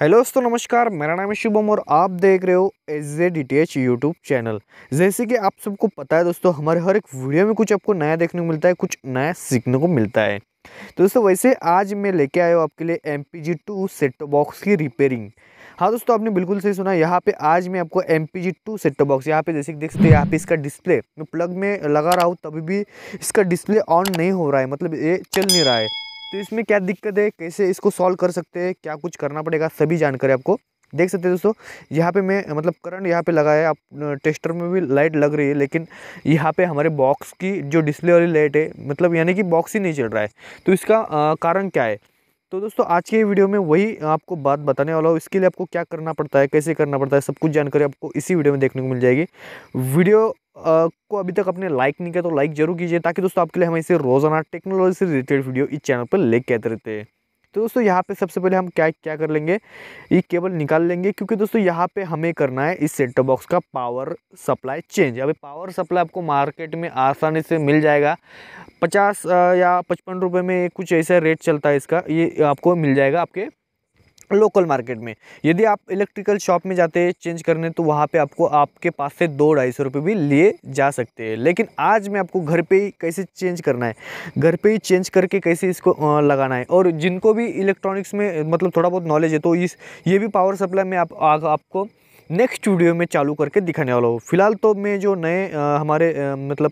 hello दोस्तों नमस्कार मेरा नाम है शुभम और आप देख रहे हो S J D T H YouTube channel जैसे कि आप सबको पता है दोस्तों हमारे हर एक वीडियो में कुछ आपको नया देखने को मिलता है कुछ नया सीखने को मिलता है तो दोस्तों वैसे आज मैं लेके आया हूँ आपके लिए M P G two set box की रिपेयरिंग हाँ दोस्तों आपने बिल्कुल सही सुना यहाँ पे आज मैं आपको M P G two set box यहाँ पे जैसे कि देख सकते हैं यहाँ पे इसका डिस्प्ले मैं प्लग में लगा रहा हूँ तभी भी इसका डिस्प्ले ऑन नहीं हो रहा है मतलब ये चल नहीं रहा है तो इसमें क्या दिक्कत है कैसे इसको सॉल्व कर सकते हैं क्या कुछ करना पड़ेगा सभी जानकारी आपको देख सकते हैं दोस्तों यहाँ पे मैं मतलब करंट यहाँ पे लगा है आप टेस्टर में भी लाइट लग रही है लेकिन यहाँ पे हमारे बॉक्स की जो डिस्प्ले वाली लाइट है मतलब यानी कि बॉक्स ही नहीं चल रहा है तो इसका आ, कारण क्या है तो दोस्तों आज के वीडियो में वही आपको बात बताने वाला हूँ इसके लिए आपको क्या करना पड़ता है कैसे करना पड़ता है सब कुछ जानकारी आपको इसी वीडियो में देखने को मिल जाएगी वीडियो को अभी तक अपने लाइक नहीं किया तो लाइक जरूर कीजिए ताकि दोस्तों आपके लिए हम ऐसे रोजाना टेक्नोलॉजी से रिलेटेड वीडियो इस चैनल पर लेके आते रहते हैं तो दोस्तों यहाँ पे सबसे पहले हम क्या क्या कर लेंगे ये केबल निकाल लेंगे क्योंकि दोस्तों यहाँ पे हमें करना है इस सेट बॉक्स का पावर सप्लाई चेंज अभी पावर सप्लाई आपको मार्केट में आसानी से मिल जाएगा पचास या पचपन रुपये में कुछ ऐसा रेट चलता है इसका ये आपको मिल जाएगा आपके लोकल मार्केट में यदि आप इलेक्ट्रिकल शॉप में जाते हैं चेंज करने तो वहाँ पे आपको आपके पास से दो ढाई सौ रुपये भी लिए जा सकते हैं लेकिन आज मैं आपको घर पे ही कैसे चेंज करना है घर पे ही चेंज करके कैसे इसको लगाना है और जिनको भी इलेक्ट्रॉनिक्स में मतलब थोड़ा बहुत नॉलेज है तो इस ये भी पावर सप्लाई में आप, आ, आपको नेक्स्ट वीडियो में चालू करके दिखाने वाला हूँ फिलहाल तो मैं जो नए हमारे आ, मतलब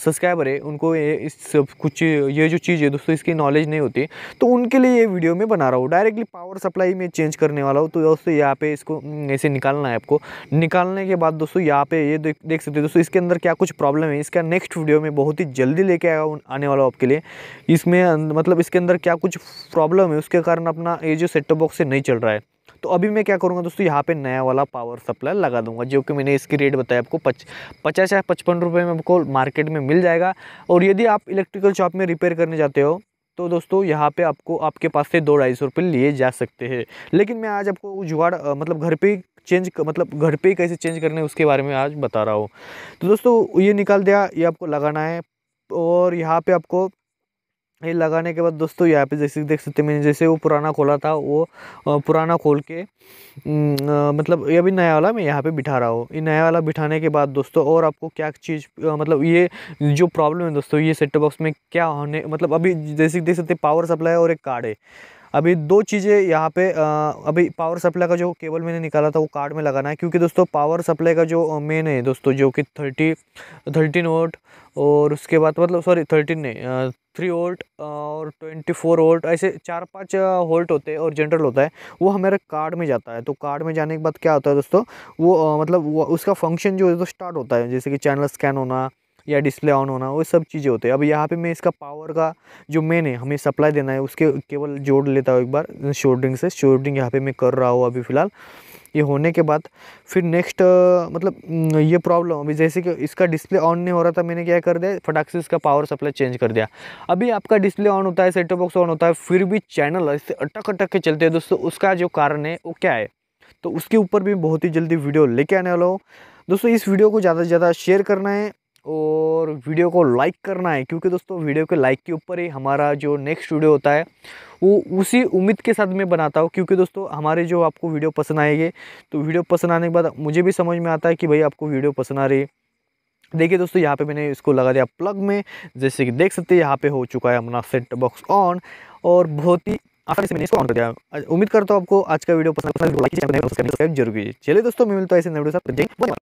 सब्सक्राइबर है उनको ये इस कुछ ये जो चीज़ है दोस्तों इसकी नॉलेज नहीं होती तो उनके लिए ये वीडियो में बना रहा हूँ डायरेक्टली पावर सप्लाई में चेंज करने वाला हूँ तो दोस्तों यहाँ पे इसको ऐसे निकालना है आपको निकालने के बाद दोस्तों यहाँ पे ये देख देख सकते हो दोस्तों इसके अंदर क्या कुछ प्रॉब्लम है इसका नेक्स्ट वीडियो में बहुत ही जल्दी लेके आने वाला हूँ आपके लिए इसमें मतलब इसके अंदर क्या कुछ प्रॉब्लम है उसके कारण अपना ये जो सेट बॉक्स से नहीं चल रहा है तो अभी मैं क्या करूँगा दोस्तों यहाँ पे नया वाला पावर सप्लाई लगा दूंगा जो कि मैंने इसकी रेट बताया आपको पच पचास या पचपन रुपये में आपको मार्केट में मिल जाएगा और यदि आप इलेक्ट्रिकल शॉप में रिपेयर करने जाते हो तो दोस्तों यहाँ पे आपको आपके पास से दो ढाई सौ रुपये लिए जा सकते हैं लेकिन मैं आज आपको जुगाड़ मतलब घर पे चेंज मतलब घर पे कैसे चेंज करने उसके बारे में आज बता रहा हूँ तो दोस्तों ये निकाल दिया ये आपको लगाना है और यहाँ पे आपको ये लगाने के बाद दोस्तों यहाँ पे जैसे देख सकते मैंने जैसे वो पुराना खोला था वो पुराना खोल के मतलब ये अभी नया वाला मैं यहाँ पे बिठा रहा हूँ ये नया वाला बिठाने के बाद दोस्तों और आपको क्या चीज़ मतलब ये जो प्रॉब्लम है दोस्तों ये सेट बॉक्स में क्या होने मतलब अभी जैसे देख सकते पावर सप्लाई और एक कार्ड है अभी दो चीज़ें यहाँ पे अभी पावर सप्लाई का जो केबल मैंने निकाला था वो कार्ड में लगाना है क्योंकि दोस्तों पावर सप्लाई का जो मेन है दोस्तों जो कि थर्टी थर्टीन वोट और उसके बाद मतलब सॉरी थर्टीन नहीं थ्री वोल्ट और ट्वेंटी फोर वोल्ट ऐसे चार पाँच वोल्ट होते हैं और जनरल होता है वो हमारे कार्ड में जाता है तो कार्ड में जाने के बाद क्या होता है दोस्तों वो मतलब वो, उसका फंक्शन जो है तो स्टार्ट होता है जैसे कि चैनल स्कैन होना या डिस्प्ले ऑन होना वो सब चीज़ें होती है अब यहाँ पे मैं इसका पावर का जो मेन है हमें सप्लाई देना है उसके केवल जोड़ लेता हूँ एक बार शोल्डिंग से शोल्डिंग यहाँ पे मैं कर रहा हूँ अभी फ़िलहाल ये होने के बाद फिर नेक्स्ट मतलब ये प्रॉब्लम अभी जैसे कि इसका डिस्प्ले ऑन नहीं हो रहा था मैंने क्या कर दिया फटाक से इसका पावर सप्लाई चेंज कर दिया अभी आपका डिस्प्ले ऑन होता है सेटअप बॉक्स ऑन होता है फिर भी चैनल इससे अटक अटक के चलते हैं दोस्तों उसका जो कारण है वो क्या है तो उसके ऊपर भी बहुत ही जल्दी वीडियो लेके आने वाला हूँ दोस्तों इस वीडियो को ज़्यादा से ज़्यादा शेयर करना है और वीडियो को लाइक करना है क्योंकि दोस्तों वीडियो के लाइक के ऊपर ही हमारा जो नेक्स्ट वीडियो होता है वो उसी उम्मीद के साथ मैं बनाता हूँ क्योंकि दोस्तों हमारे जो आपको वीडियो पसंद आएंगे तो वीडियो पसंद आने के बाद मुझे भी समझ में आता है कि भाई आपको वीडियो पसंद आ रही है देखिए दोस्तों यहाँ पे मैंने इसको लगा दिया प्लग में जैसे कि देख सकते हैं यहाँ पे हो चुका है अपना सेट बॉक्स ऑन और बहुत ही आसानी से मैंने इसको ऑन कर दिया उम्मीद करता हूँ आपको आज का वीडियो पसंद लाइक तो जरूर कीजिए चलिए दोस्तों मैं मिलता हूँ ऐसे